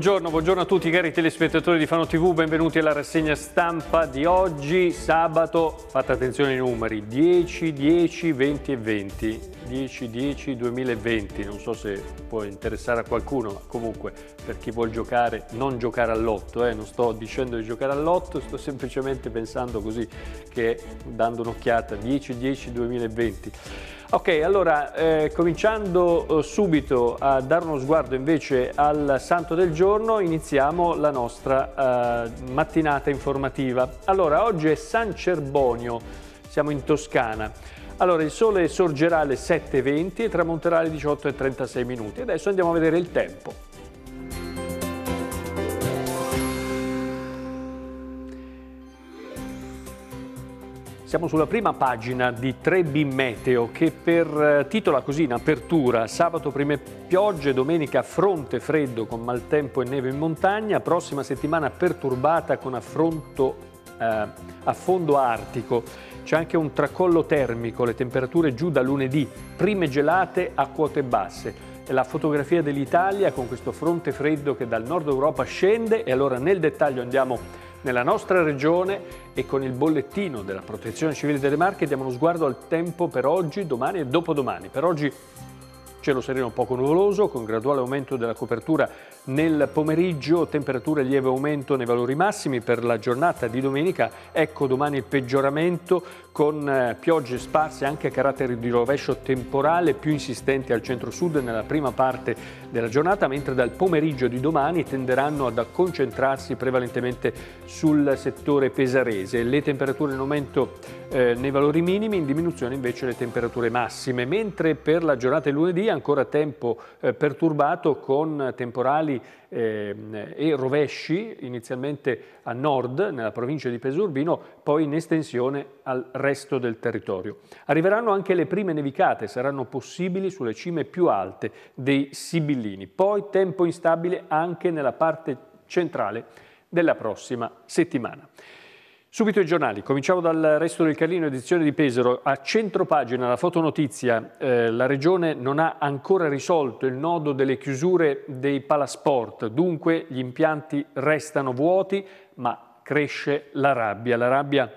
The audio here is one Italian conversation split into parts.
Buongiorno, buongiorno, a tutti cari telespettatori di Fano TV, benvenuti alla rassegna stampa di oggi, sabato, fate attenzione ai numeri, 10, 10, 20 e 20, 10, 10, 2020, non so se può interessare a qualcuno, ma comunque per chi vuol giocare, non giocare all'otto, eh, non sto dicendo di giocare all'otto, sto semplicemente pensando così che dando un'occhiata, 10, 10, 2020. Ok, allora eh, cominciando eh, subito a dare uno sguardo invece al santo del giorno, iniziamo la nostra eh, mattinata informativa. Allora, oggi è San Cerbonio, siamo in Toscana. Allora, il sole sorgerà alle 7.20 e tramonterà alle 18.36 minuti. Adesso andiamo a vedere il tempo. Siamo sulla prima pagina di Trebbi Meteo che per eh, titola così in apertura sabato prime piogge, domenica fronte freddo con maltempo e neve in montagna, prossima settimana perturbata con affronto eh, a fondo artico. C'è anche un tracollo termico, le temperature giù da lunedì, prime gelate a quote basse la fotografia dell'Italia con questo fronte freddo che dal nord Europa scende e allora nel dettaglio andiamo a nella nostra regione e con il bollettino della Protezione Civile delle Marche diamo uno sguardo al tempo per oggi, domani e dopodomani. Per oggi cielo sereno poco nuvoloso con graduale aumento della copertura nel pomeriggio temperature lieve aumento nei valori massimi per la giornata di domenica, ecco domani il peggioramento con eh, piogge sparse anche a carattere di rovescio temporale più insistenti al centro-sud nella prima parte della giornata, mentre dal pomeriggio di domani tenderanno ad concentrarsi prevalentemente sul settore pesarese. Le temperature in aumento eh, nei valori minimi, in diminuzione invece le temperature massime, mentre per la giornata di lunedì ancora tempo eh, perturbato con temporali eh, e rovesci, inizialmente a nord, nella provincia di Pesurbino, poi in estensione al resto del territorio. Arriveranno anche le prime nevicate, saranno possibili sulle cime più alte dei Sibillini. Poi tempo instabile anche nella parte centrale della prossima settimana. Subito i giornali, cominciamo dal resto del Carlino, edizione di Pesaro. A centropagina la fotonotizia, eh, la regione non ha ancora risolto il nodo delle chiusure dei palasport, dunque gli impianti restano vuoti ma cresce la rabbia. La rabbia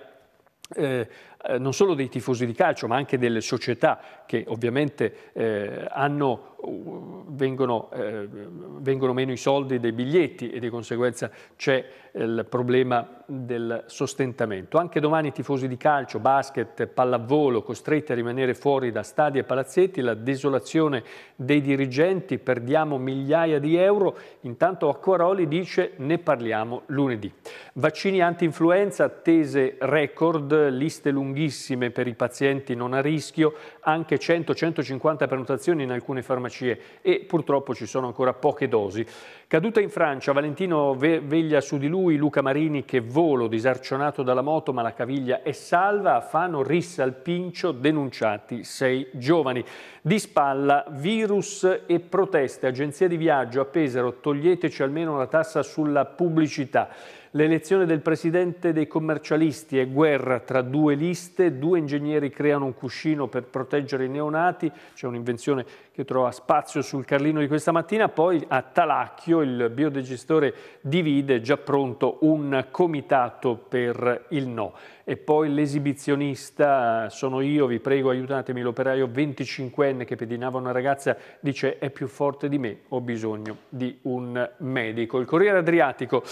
eh, eh, non solo dei tifosi di calcio ma anche delle società che ovviamente eh, hanno, uh, vengono, eh, vengono, meno i soldi dei biglietti e di conseguenza c'è il problema del sostentamento. Anche domani i tifosi di calcio, basket, pallavolo costretti a rimanere fuori da stadi e palazzetti, la desolazione dei dirigenti, perdiamo migliaia di euro, intanto Acquaroli dice ne parliamo lunedì. Vaccini anti-influenza, attese record, liste lunghe lunghissime per i pazienti non a rischio, anche 100-150 prenotazioni in alcune farmacie e purtroppo ci sono ancora poche dosi. Caduta in Francia, Valentino ve veglia su di lui, Luca Marini che volo disarcionato dalla moto ma la caviglia è salva, a Fano rissa al pincio denunciati sei giovani. Di spalla virus e proteste, agenzia di viaggio a Pesaro toglieteci almeno la tassa sulla pubblicità. L'elezione del presidente dei commercialisti è guerra tra due liste, due ingegneri creano un cuscino per proteggere i neonati, c'è un'invenzione che trova spazio sul Carlino di questa mattina, poi a Talacchio il biodegistore divide già pronto un comitato per il no. E poi l'esibizionista sono io, vi prego aiutatemi, l'operaio 25enne che pedinava una ragazza dice è più forte di me, ho bisogno di un medico. Il Corriere Adriatico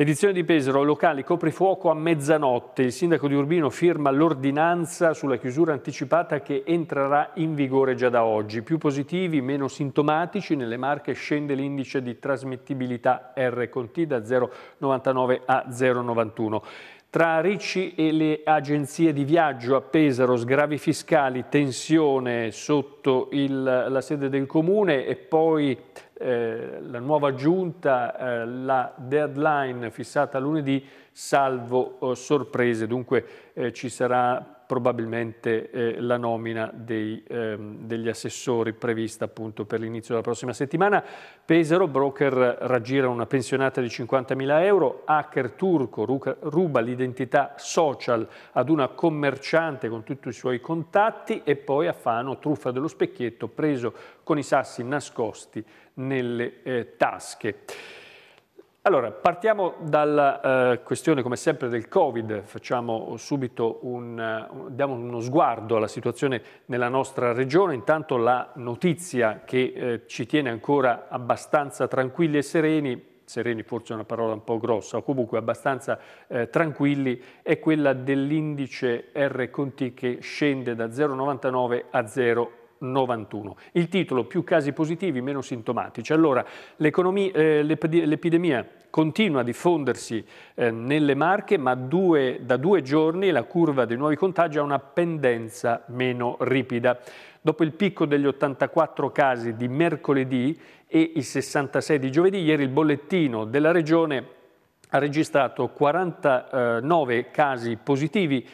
Edizione di Pesaro, locale coprifuoco a mezzanotte. Il sindaco di Urbino firma l'ordinanza sulla chiusura anticipata che entrerà in vigore già da oggi. Più positivi, meno sintomatici, nelle marche scende l'indice di trasmettibilità R con T da 0,99 a 0,91. Tra Ricci e le agenzie di viaggio a Pesaro, sgravi fiscali, tensione sotto il, la sede del comune e poi eh, la nuova giunta, eh, la deadline fissata lunedì, salvo eh, sorprese. Dunque eh, ci sarà probabilmente eh, la nomina dei, ehm, degli assessori prevista appunto per l'inizio della prossima settimana. Pesaro, broker raggira una pensionata di 50.000 euro, hacker turco ruba l'identità social ad una commerciante con tutti i suoi contatti e poi a Fano truffa dello specchietto preso con i sassi nascosti nelle eh, tasche. Allora, partiamo dalla eh, questione, come sempre, del Covid. Facciamo subito un, un, eh, diamo uno sguardo alla situazione nella nostra regione. Intanto la notizia che eh, ci tiene ancora abbastanza tranquilli e sereni sereni forse è una parola un po' grossa, o comunque abbastanza eh, tranquilli, è quella dell'indice R conti che scende da 0,99 a 0,1. 91. Il titolo più casi positivi, meno sintomatici. Allora, eh, l'epidemia continua a diffondersi eh, nelle Marche, ma due, da due giorni la curva dei nuovi contagi ha una pendenza meno ripida. Dopo il picco degli 84 casi di mercoledì e i 66 di giovedì, ieri il bollettino della Regione ha registrato 49 eh, casi positivi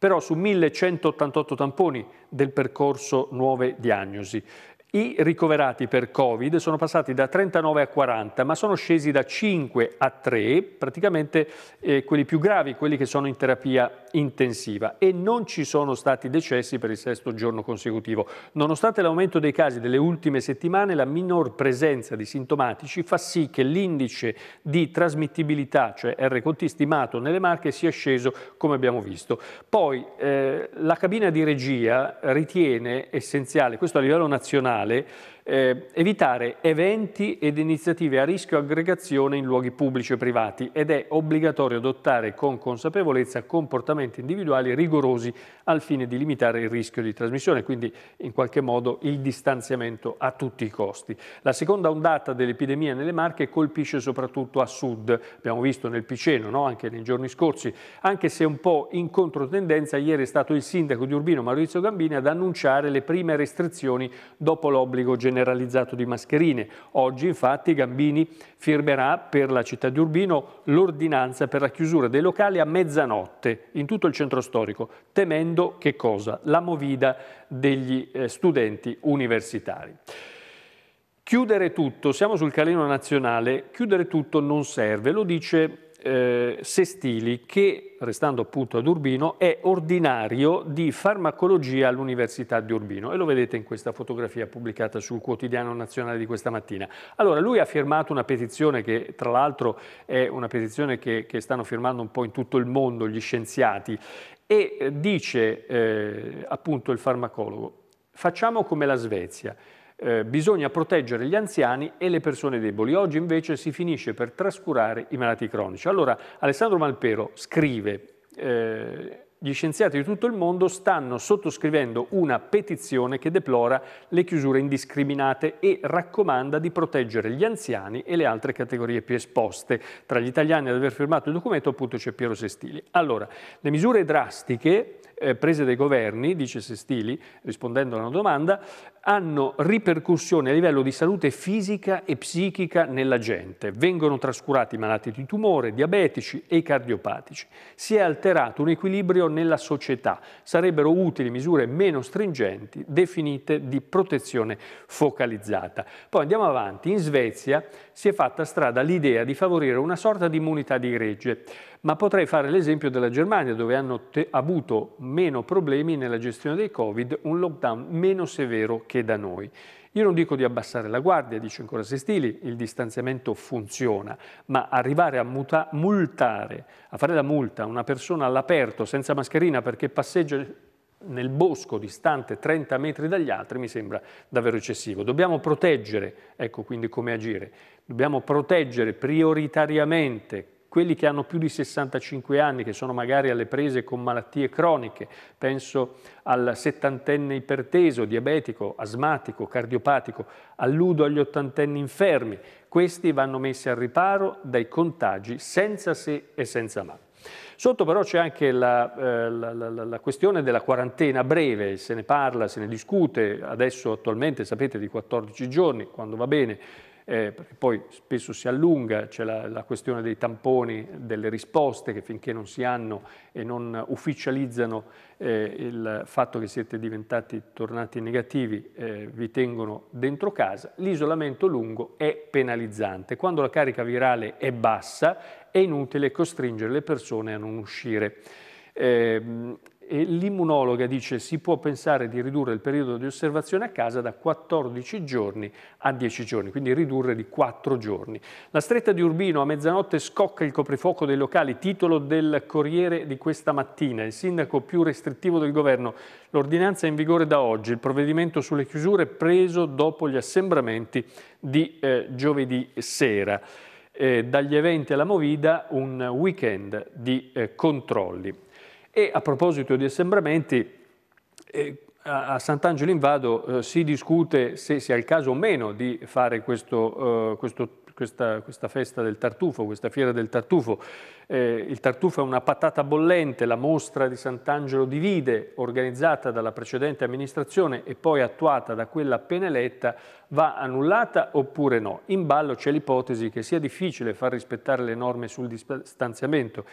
però su 1188 tamponi del percorso nuove diagnosi i ricoverati per Covid sono passati da 39 a 40, ma sono scesi da 5 a 3, praticamente eh, quelli più gravi, quelli che sono in terapia intensiva e non ci sono stati decessi per il sesto giorno consecutivo. Nonostante l'aumento dei casi delle ultime settimane, la minor presenza di sintomatici fa sì che l'indice di trasmittibilità, cioè R-CT stimato nelle marche, sia sceso come abbiamo visto. Poi eh, la cabina di regia ritiene essenziale, questo a livello nazionale, finale eh, evitare eventi ed iniziative a rischio aggregazione in luoghi pubblici e privati ed è obbligatorio adottare con consapevolezza comportamenti individuali rigorosi al fine di limitare il rischio di trasmissione, quindi in qualche modo il distanziamento a tutti i costi. La seconda ondata dell'epidemia nelle Marche colpisce soprattutto a sud, abbiamo visto nel Piceno no? anche nei giorni scorsi, anche se un po' in controtendenza ieri è stato il sindaco di Urbino Maurizio Gambini ad annunciare le prime restrizioni dopo l'obbligo generale generalizzato di mascherine. Oggi infatti Gambini firmerà per la città di Urbino l'ordinanza per la chiusura dei locali a mezzanotte in tutto il centro storico, temendo che cosa? La movida degli eh, studenti universitari. Chiudere tutto, siamo sul calino nazionale, chiudere tutto non serve, lo dice eh, Sestili che, restando appunto ad Urbino, è ordinario di farmacologia all'Università di Urbino e lo vedete in questa fotografia pubblicata sul quotidiano nazionale di questa mattina. Allora, lui ha firmato una petizione che tra l'altro è una petizione che, che stanno firmando un po' in tutto il mondo gli scienziati e eh, dice eh, appunto il farmacologo, facciamo come la Svezia, eh, bisogna proteggere gli anziani e le persone deboli. Oggi invece si finisce per trascurare i malati cronici. Allora Alessandro Malpero scrive, eh, gli scienziati di tutto il mondo stanno sottoscrivendo una petizione che deplora le chiusure indiscriminate e raccomanda di proteggere gli anziani e le altre categorie più esposte. Tra gli italiani ad aver firmato il documento appunto c'è Piero Sestili. Allora, le misure drastiche eh, prese dai governi, dice Sestili rispondendo a una domanda, hanno ripercussioni a livello di salute fisica e psichica nella gente. Vengono trascurati i malati di tumore, diabetici e i cardiopatici. Si è alterato un equilibrio nella società. Sarebbero utili misure meno stringenti, definite di protezione focalizzata. Poi andiamo avanti. In Svezia si è fatta strada l'idea di favorire una sorta di immunità di gregge. Ma potrei fare l'esempio della Germania, dove hanno avuto meno problemi nella gestione del Covid, un lockdown meno severo che da noi. Io non dico di abbassare la guardia, dice ancora Sestili, il distanziamento funziona, ma arrivare a muta, multare, a fare la multa a una persona all'aperto senza mascherina perché passeggia nel bosco distante 30 metri dagli altri mi sembra davvero eccessivo. Dobbiamo proteggere, ecco quindi come agire, dobbiamo proteggere prioritariamente quelli che hanno più di 65 anni, che sono magari alle prese con malattie croniche, penso al settantenne iperteso, diabetico, asmatico, cardiopatico, alludo agli ottantenni infermi, questi vanno messi al riparo dai contagi senza se e senza ma. Sotto però c'è anche la, eh, la, la, la, questione della quarantena breve, se ne parla, se ne discute, adesso attualmente sapete di 14 giorni, quando va bene eh, poi spesso si allunga, c'è la, la, questione dei tamponi, delle risposte che finché non si hanno e non ufficializzano eh, il fatto che siete diventati tornati negativi eh, vi tengono dentro casa, l'isolamento lungo è penalizzante. Quando la carica virale è bassa è inutile costringere le persone a non uscire. Eh, l'immunologa dice si può pensare di ridurre il periodo di osservazione a casa da 14 giorni a 10 giorni, quindi ridurre di 4 giorni. La stretta di Urbino a mezzanotte scocca il coprifuoco dei locali, titolo del Corriere di questa mattina. Il sindaco più restrittivo del governo, l'ordinanza è in vigore da oggi, il provvedimento sulle chiusure preso dopo gli assembramenti di eh, giovedì sera. Eh, dagli eventi alla Movida un weekend di eh, controlli. E a proposito di assembramenti, eh, a Sant'Angelo in Vado eh, si discute se sia il caso o meno di fare questo, eh, questo, questa, questa, festa del tartufo, questa fiera del tartufo. Eh, il tartufo è una patata bollente, la mostra di Sant'Angelo divide, organizzata dalla precedente amministrazione e poi attuata da quella appena eletta, va annullata oppure no? In ballo c'è l'ipotesi che sia difficile far rispettare le norme sul distanziamento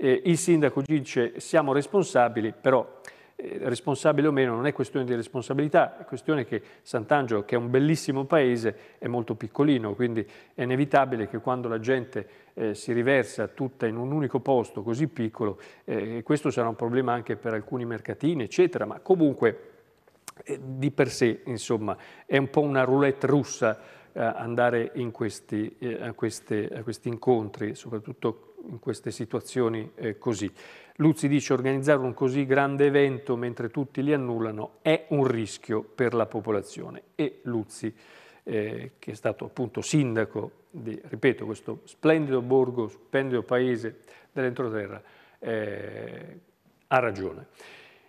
eh, il sindaco dice siamo responsabili, però eh, responsabile o meno non è questione di responsabilità, è questione che Sant'Angelo, che è un bellissimo paese, è molto piccolino, quindi è inevitabile che quando la gente eh, si riversa tutta in un unico posto così piccolo, eh, e questo sarà un problema anche per alcuni mercatini, eccetera, ma comunque eh, di per sé, insomma, è un po' una roulette russa eh, andare in questi, a, queste, a questi incontri, soprattutto in queste situazioni eh, così. Luzzi dice organizzare un così grande evento mentre tutti li annullano è un rischio per la popolazione e Luzzi, eh, che è stato appunto sindaco di, ripeto, questo splendido borgo, splendido paese dell'entroterra, eh, ha ragione.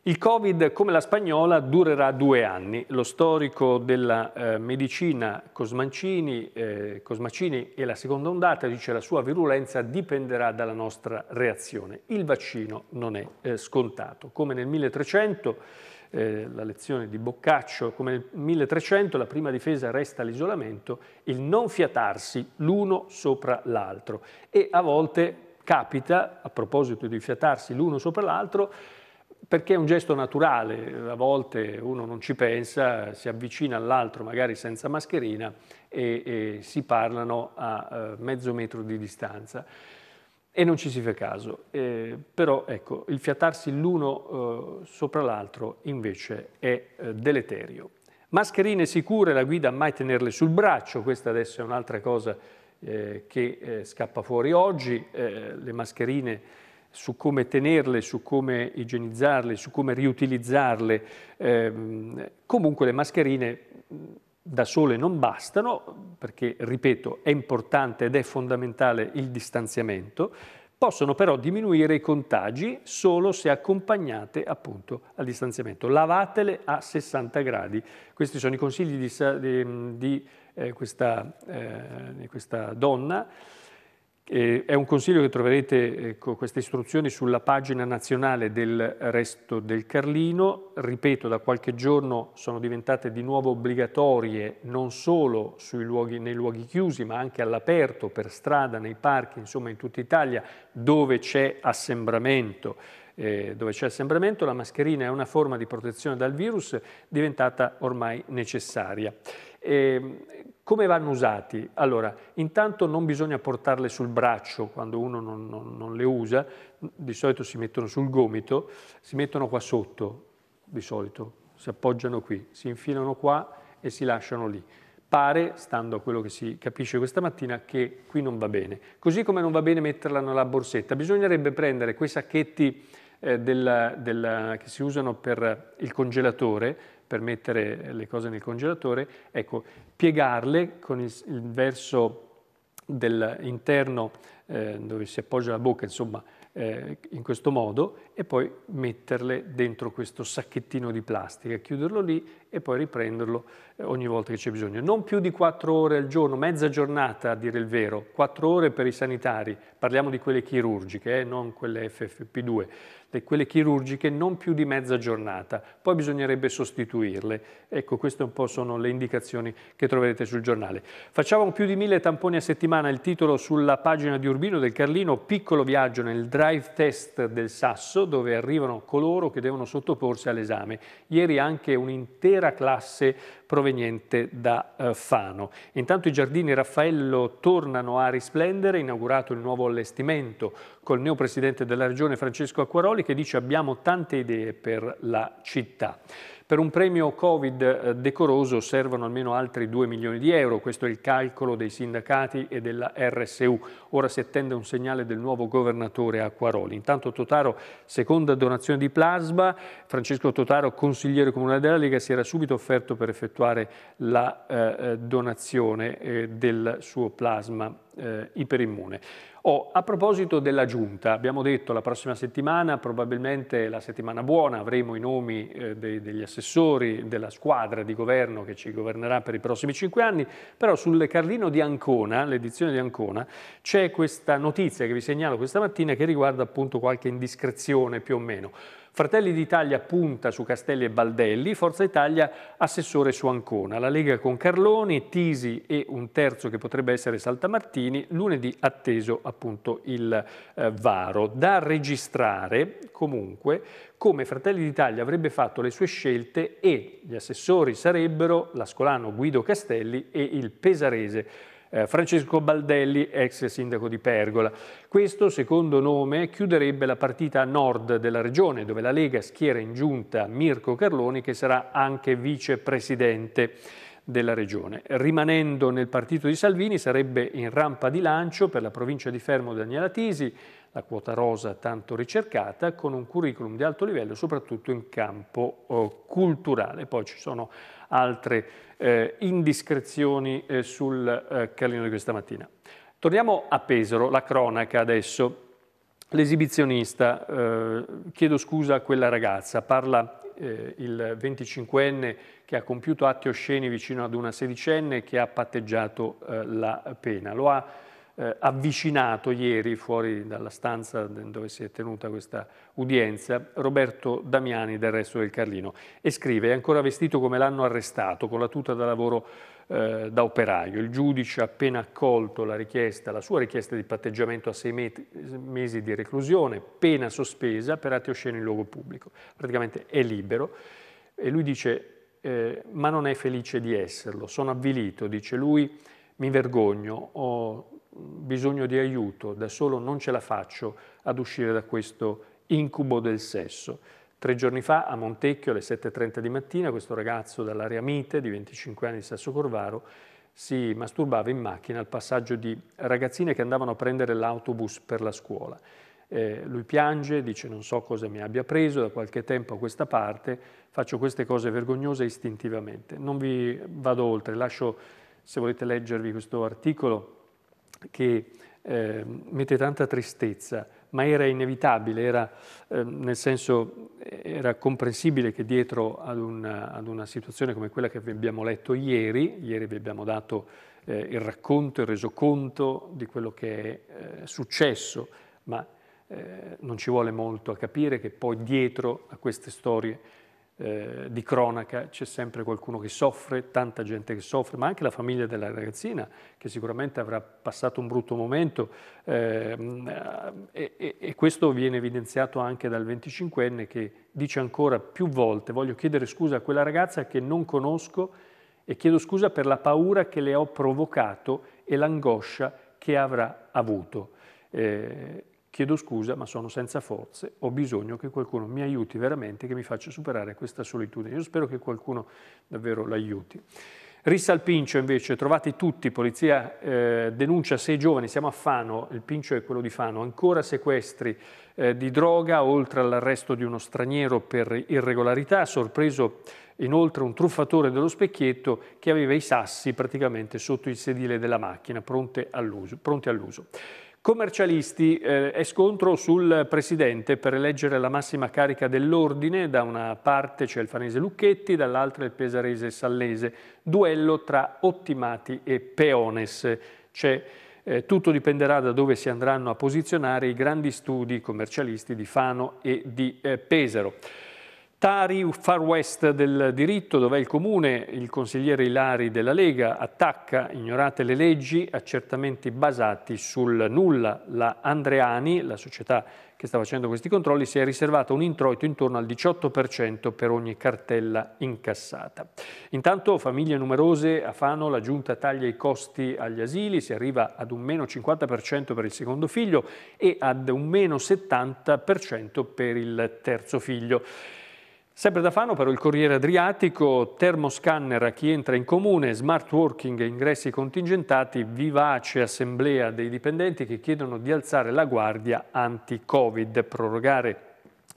Il Covid, come la spagnola, durerà due anni. Lo storico della eh, medicina Cosmancini, eh, Cosmacini e la seconda ondata dice la sua virulenza dipenderà dalla nostra reazione. Il vaccino non è eh, scontato. Come nel 1300, eh, la lezione di Boccaccio, come nel 1300 la prima difesa resta l'isolamento, il non fiatarsi l'uno sopra l'altro. E a volte capita, a proposito di fiatarsi l'uno sopra l'altro, perché è un gesto naturale, a volte uno non ci pensa, si avvicina all'altro magari senza mascherina e, e si parlano a eh, mezzo metro di distanza e non ci si fa caso. Eh, però ecco, il fiatarsi l'uno eh, sopra l'altro invece è eh, deleterio. Mascherine sicure, la guida mai tenerle sul braccio, questa adesso è un'altra cosa eh, che eh, scappa fuori oggi, le mascherine su come tenerle, su come igienizzarle, su come riutilizzarle. Eh, comunque le mascherine da sole non bastano, perché, ripeto, è importante ed è fondamentale il distanziamento, possono però diminuire i contagi solo se accompagnate appunto al distanziamento. Lavatele a 60 gradi. Questi sono i consigli di, di, di eh, questa, eh, questa donna. Eh, è un consiglio che troverete ecco, queste istruzioni sulla pagina nazionale del Resto del Carlino. Ripeto, da qualche giorno sono diventate di nuovo obbligatorie non solo luoghi, nei luoghi chiusi, ma anche all'aperto, per strada, nei parchi, insomma in tutta Italia, dove c'è assembramento. Eh, dove c'è assembramento, la mascherina è una forma di protezione dal virus diventata ormai necessaria. E ehm, come vanno usati? Allora, intanto non bisogna portarle sul braccio quando uno non, non, non le usa, di solito si mettono sul gomito, si mettono qua sotto, di solito, si appoggiano qui, si infilano qua e si lasciano lì pare, stando a quello che si capisce questa mattina, che qui non va bene. Così come non va bene metterla nella borsetta, bisognerebbe prendere quei sacchetti eh, della, della, che si usano per il congelatore, per mettere le cose nel congelatore, ecco, piegarle con il, il verso dell'interno eh, dove si appoggia la bocca, insomma, eh, in questo modo e poi metterle dentro questo sacchettino di plastica, chiuderlo lì e poi riprenderlo eh, ogni volta che c'è bisogno. Non più di quattro ore al giorno, mezza giornata a dire il vero, quattro ore per i sanitari, parliamo di quelle chirurgiche, eh, non quelle FFP2, le, quelle chirurgiche non più di mezza giornata, poi bisognerebbe sostituirle. Ecco, queste un po' sono le indicazioni che troverete sul giornale. Facciamo più di mille tamponi a settimana, il titolo sulla pagina di Urbino del Carlino, piccolo viaggio nel drive test del Sasso, dove arrivano coloro che devono sottoporsi all'esame. Ieri anche un'intera l'intera classe proveniente da eh, Fano. Intanto i giardini Raffaello tornano a risplendere, inaugurato il nuovo allestimento col neo presidente della regione Francesco Acquaroli che dice abbiamo tante idee per la città. Per un premio Covid eh, decoroso servono almeno altri 2 milioni di euro, questo è il calcolo dei sindacati e della RSU. Ora si attende un segnale del nuovo governatore Acquaroli. Intanto Totaro, seconda donazione di plasma, Francesco Totaro, consigliere comunale della Lega, si era subito offerto per effettuare la eh, eh donazione eh, del suo plasma eh, iperimmune. Oh, a proposito della giunta, abbiamo detto la prossima settimana, probabilmente la settimana buona, avremo i nomi eh, dei, degli assessori della squadra di governo che ci governerà per i prossimi cinque anni, però sul Carlino di Ancona, l'edizione di Ancona, c'è questa notizia che vi segnalo questa mattina che riguarda appunto qualche indiscrezione più o meno. Fratelli d'Italia punta su Castelli e Baldelli, Forza Italia assessore su Ancona. La Lega con Carloni, Tisi e un terzo che potrebbe essere Saltamartini, lunedì atteso appunto il eh, varo. Da registrare comunque come Fratelli d'Italia avrebbe fatto le sue scelte e gli assessori sarebbero l'ascolano Guido Castelli e il pesarese eh, Francesco Baldelli, ex sindaco di Pergola. Questo secondo nome chiuderebbe la partita a nord della regione, dove la Lega schiera in giunta Mirko Carloni, che sarà anche vicepresidente della regione. Rimanendo nel partito di Salvini sarebbe in rampa di lancio per la provincia di Fermo Daniela Tisi, la quota rosa tanto ricercata, con un curriculum di alto livello soprattutto in campo eh, culturale. Poi ci sono altre eh, indiscrezioni eh, sul eh, calino di questa mattina. Torniamo a Pesaro, la cronaca adesso. L'esibizionista, eh, chiedo scusa a quella ragazza, parla eh, il 25enne che ha compiuto atti osceni vicino ad una sedicenne che ha patteggiato la pena. Lo ha eh, avvicinato ieri fuori dalla stanza dove si è tenuta questa udienza Roberto Damiani del Resto del Carlino e scrive è ancora vestito come l'hanno arrestato con la tuta da lavoro eh, da operaio. Il giudice ha appena accolto la richiesta, la sua richiesta di patteggiamento a sei met- mesi di reclusione, pena sospesa per atti osceni in luogo pubblico. Praticamente è libero e lui dice eh, ma non è felice di esserlo, sono avvilito, dice lui, mi vergogno, ho bisogno di aiuto, da solo non ce la faccio ad uscire da questo incubo del sesso. Tre giorni fa a Montecchio alle 7.30 di mattina questo ragazzo dall'area Mite di 25 anni di Sasso Corvaro si masturbava in macchina al passaggio di ragazzine che andavano a prendere l'autobus per la scuola. Eh, lui piange, dice non so cosa mi abbia preso, da qualche tempo a questa parte faccio queste cose vergognose istintivamente. Non vi vado oltre, lascio se volete leggervi questo articolo che eh, mette tanta tristezza, ma era inevitabile, era, eh, nel senso era comprensibile che dietro ad una, ad una, situazione come quella che abbiamo letto ieri, ieri vi abbiamo dato eh, il racconto, il resoconto di quello che è eh, successo, ma eh, non ci vuole molto a capire che poi dietro a queste storie eh, di cronaca c'è sempre qualcuno che soffre, tanta gente che soffre, ma anche la famiglia della ragazzina che sicuramente avrà passato un brutto momento ehm, eh, e, e, questo viene evidenziato anche dal 25enne che dice ancora più volte voglio chiedere scusa a quella ragazza che non conosco e chiedo scusa per la paura che le ho provocato e l'angoscia che avrà avuto. Eh, Chiedo scusa, ma sono senza forze, ho bisogno che qualcuno mi aiuti veramente, che mi faccia superare questa solitudine. Io spero che qualcuno davvero l'aiuti. Rissa al Pincio invece, trovate tutti, polizia eh, denuncia sei giovani, siamo a Fano, il Pincio è quello di Fano, ancora sequestri eh, di droga, oltre all'arresto di uno straniero per irregolarità, sorpreso inoltre un truffatore dello specchietto che aveva i sassi praticamente sotto il sedile della macchina, pronti all'uso. Commercialisti eh, è scontro sul presidente per eleggere la massima carica dell'ordine, da una parte c'è il fanese Lucchetti, dall'altra il pesarese Sallese, duello tra ottimati e peones. Eh, tutto dipenderà da dove si andranno a posizionare i grandi studi commercialisti di Fano e di eh, Pesaro. Tari, far west del diritto, dov'è il comune, il consigliere Ilari della Lega, attacca, ignorate le leggi, accertamenti basati sul nulla. La Andreani, la società che sta facendo questi controlli, si è riservata un introito intorno al 18% per ogni cartella incassata. Intanto famiglie numerose a Fano, la giunta taglia i costi agli asili, si arriva ad un meno 50% per il secondo figlio e ad un meno 70% per il terzo figlio. Sempre da Fano però il Corriere Adriatico, termoscanner a chi entra in comune, smart working e ingressi contingentati, vivace assemblea dei dipendenti che chiedono di alzare la guardia anti-Covid, prorogare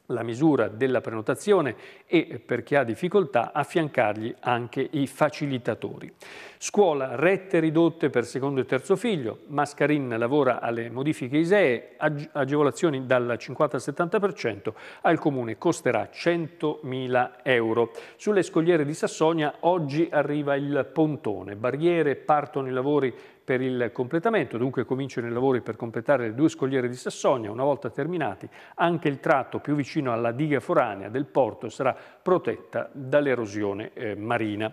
la misura della prenotazione e, per chi ha difficoltà, affiancargli anche i facilitatori. Scuola, rette ridotte per secondo e terzo figlio, Mascarin lavora alle modifiche ISEE, agevolazioni dal 50 al 70%, al Comune costerà 100.000 euro. Sulle scogliere di Sassonia oggi arriva il pontone, barriere, partono i lavori per il completamento, dunque cominciano i lavori per completare le due scogliere di Sassonia, una volta terminati anche il tratto più vicino alla diga foranea del porto sarà protetta dall'erosione eh, marina.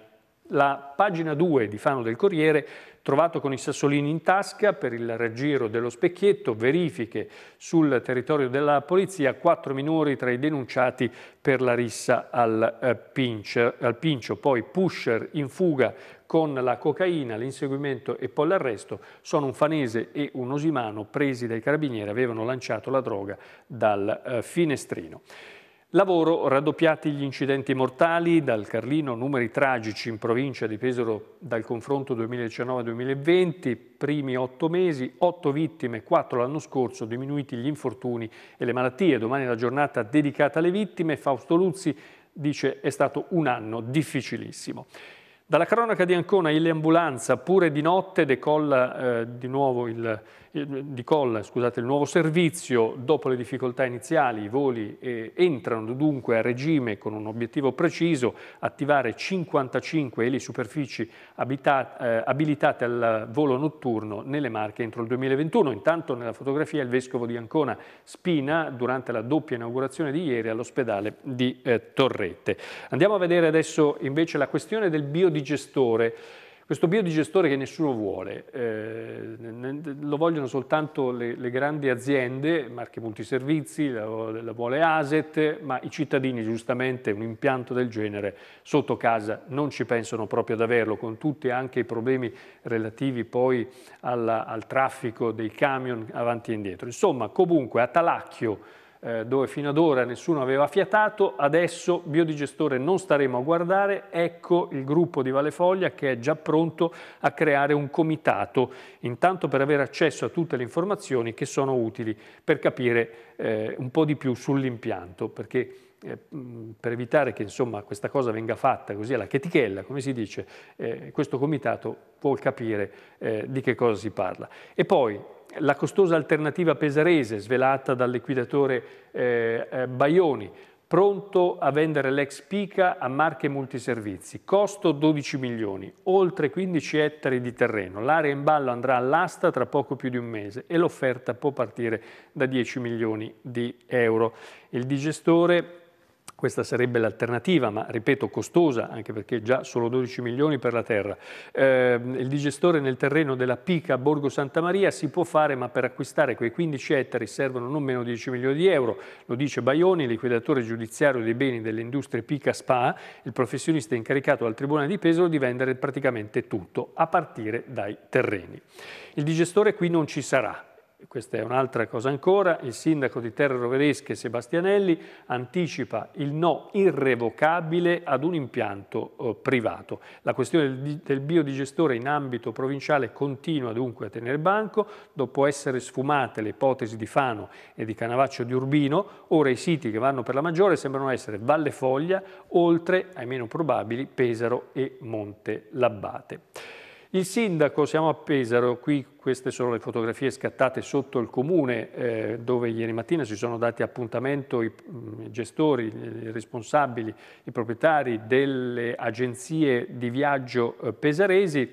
La pagina 2 di Fano del Corriere, trovato con i sassolini in tasca per il raggiro dello specchietto, verifiche sul territorio della polizia, quattro minori tra i denunciati per la rissa al, eh, pinch, al pincio, poi pusher in fuga con la cocaina, l'inseguimento e poi l'arresto, sono un fanese e un osimano presi dai carabinieri, avevano lanciato la droga dal eh, finestrino. Lavoro raddoppiati gli incidenti mortali, dal Carlino numeri tragici in provincia di Pesaro dal confronto 2019-2020, primi otto mesi, otto vittime, quattro l'anno scorso, diminuiti gli infortuni e le malattie. Domani è la giornata dedicata alle vittime. Fausto Luzzi dice è stato un anno difficilissimo. Dalla cronaca di Ancona, in ambulanza, pure di notte, decolla eh, di nuovo il di colla, scusate, il nuovo servizio, dopo le difficoltà iniziali, i voli eh, entrano dunque a regime con un obiettivo preciso, attivare 55 elisuperfici eh, abilitate al volo notturno nelle Marche entro il 2021. Intanto nella fotografia il vescovo di Ancona Spina durante la doppia inaugurazione di ieri all'ospedale di eh, Torrette. Andiamo a vedere adesso invece la questione del biodigestore. Questo biodigestore che nessuno vuole, eh, lo vogliono soltanto le, le, grandi aziende, marche multiservizi, la, la vuole Aset, ma i cittadini giustamente un impianto del genere sotto casa non ci pensano proprio ad averlo, con tutti anche i problemi relativi poi alla, al traffico dei camion avanti e indietro. Insomma, comunque a Talacchio eh, dove fino ad ora nessuno aveva fiatato, adesso biodigestore non staremo a guardare, ecco il gruppo di Valefoglia che è già pronto a creare un comitato, intanto per avere accesso a tutte le informazioni che sono utili per capire eh, un po' di più sull'impianto, perché eh, per evitare che insomma, questa cosa venga fatta così alla chetichella, come si dice, eh, questo comitato può capire eh, di che cosa si parla. E poi la costosa alternativa pesarese svelata dal liquidatore eh, eh, Baioni, pronto a vendere l'ex Pica a Marche Multiservizi, costo 12 milioni, oltre 15 ettari di terreno. L'area in ballo andrà all'asta tra poco più di un mese e l'offerta può partire da 10 milioni di euro. Il digestore questa sarebbe l'alternativa, ma ripeto costosa, anche perché già solo 12 milioni per la terra. Eh, il digestore nel terreno della Pica a Borgo Santa Maria si può fare, ma per acquistare quei 15 ettari servono non meno 10 milioni di euro. Lo dice Baioni, liquidatore giudiziario dei beni delle industrie Pica Spa, il professionista incaricato dal Tribunale di Pesaro di vendere praticamente tutto, a partire dai terreni. Il digestore qui non ci sarà, questa è un'altra cosa ancora, il sindaco di Terre Roveresche Sebastianelli anticipa il no irrevocabile ad un impianto eh, privato. La questione del biodigestore in ambito provinciale continua dunque a tenere banco, dopo essere sfumate le ipotesi di Fano e di Canavaccio di Urbino, ora i siti che vanno per la maggiore sembrano essere Valle Foglia, oltre ai meno probabili Pesaro e Monte Labbate. Il sindaco, siamo a Pesaro, qui queste sono le fotografie scattate sotto il comune eh, dove ieri mattina si sono dati appuntamento i, mm, i gestori, i responsabili, i proprietari delle agenzie di viaggio eh, pesaresi.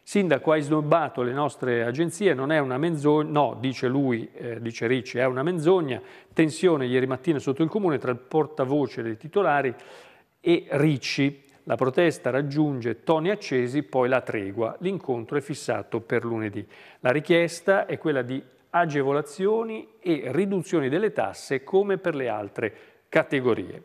Sindaco, hai snobbato le nostre agenzie, non è una menzogna, no, dice lui, eh, dice Ricci, è una menzogna. Tensione ieri mattina sotto il comune tra il portavoce dei titolari e Ricci. La protesta raggiunge toni accesi, poi la tregua. L'incontro è fissato per lunedì. La richiesta è quella di agevolazioni e riduzioni delle tasse come per le altre categorie.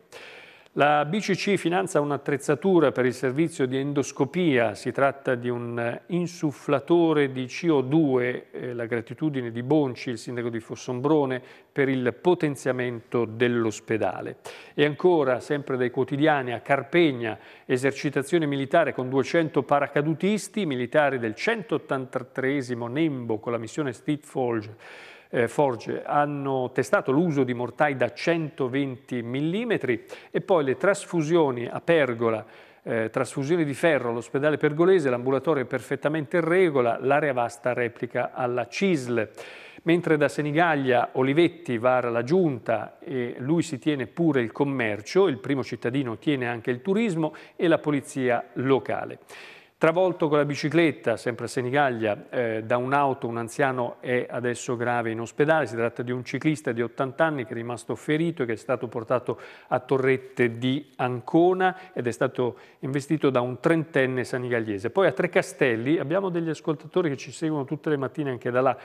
La BCC finanzia un'attrezzatura per il servizio di endoscopia, si tratta di un insufflatore di CO2, eh, la gratitudine di Bonci, il sindaco di Fossombrone, per il potenziamento dell'ospedale. E ancora, sempre dai quotidiani, a Carpegna, esercitazione militare con 200 paracadutisti, militari del 183 Nembo con la missione Steep Forge eh, Forge hanno testato l'uso di mortai da 120 mm e poi le trasfusioni a pergola eh, trasfusione di ferro all'ospedale pergolese, l'ambulatorio è perfettamente in regola, l'area vasta replica alla CISL. Mentre da Senigallia Olivetti vara la giunta e lui si tiene pure il commercio, il primo cittadino tiene anche il turismo e la polizia locale. Travolto con la bicicletta, sempre a Senigallia, eh, da un'auto un anziano è adesso grave in ospedale. Si tratta di un ciclista di 80 anni che è rimasto ferito e che è stato portato a Torrette di Ancona ed è stato investito da un trentenne senigalliese. Poi a Trecastelli abbiamo degli ascoltatori che ci seguono tutte le mattine anche da là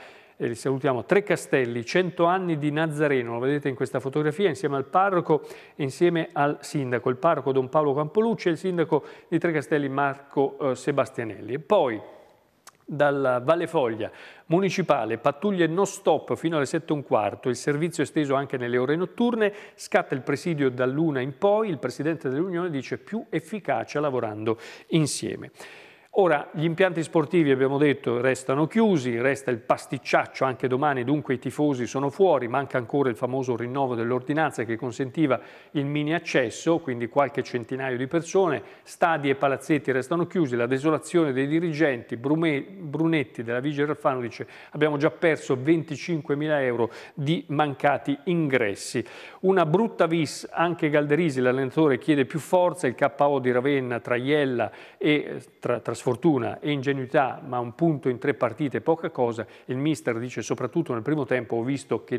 e li salutiamo, Tre Castelli, 100 anni di Nazareno, lo vedete in questa fotografia, insieme al parroco e insieme al sindaco, il parroco Don Paolo Campolucci e il sindaco di Tre Castelli Marco eh, Sebastianelli. E poi dalla Valle Foglia municipale, pattuglie non stop fino alle 7 e un quarto, il servizio esteso anche nelle ore notturne, scatta il presidio dall'una in poi, il presidente dell'Unione dice più efficacia lavorando insieme. Ora, gli impianti sportivi, abbiamo detto, restano chiusi, resta il pasticciaccio anche domani, dunque i tifosi sono fuori, manca ancora il famoso rinnovo dell'ordinanza che consentiva il mini accesso, quindi qualche centinaio di persone, stadi e palazzetti restano chiusi, la desolazione dei dirigenti, Brume, Brunetti della Vigile Raffano dice abbiamo già perso 25.000 euro di mancati ingressi. Una brutta vis, anche Galderisi, l'allenatore, chiede più forza, il KO di Ravenna, tra Iella e tra, tra sfortuna e ingenuità, ma un punto in tre partite poca cosa. Il mister dice soprattutto nel primo tempo ho visto che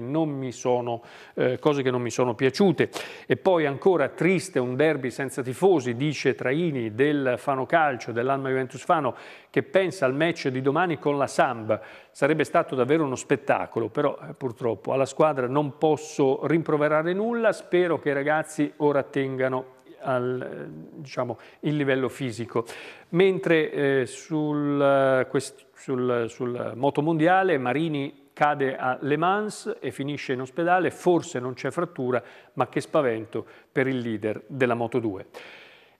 sono, eh, cose che non mi sono piaciute. E poi ancora triste un derby senza tifosi, dice Traini del Fano Calcio, dell'Alma Juventus Fano, che pensa al match di domani con la Samb. Sarebbe stato davvero uno spettacolo, però eh, purtroppo alla squadra non posso rimproverare nulla, spero che i ragazzi ora tengano al, eh, diciamo, il livello fisico. Mentre eh, sul, eh, quest, sul, sul motomondiale Marini cade a Le Mans e finisce in ospedale, forse non c'è frattura, ma che spavento per il leader della Moto2.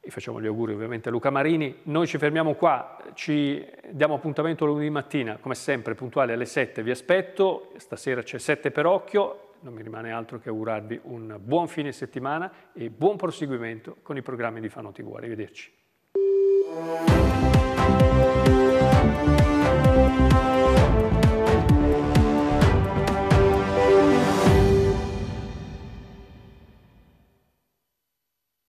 E facciamo gli auguri ovviamente a Luca Marini. Noi ci fermiamo qua, ci diamo appuntamento lunedì mattina, come sempre puntuale alle 7, vi aspetto, stasera c'è 7 per occhio, non mi rimane altro che augurarvi un buon fine settimana e buon proseguimento con i programmi di Fanoti TV. Arrivederci.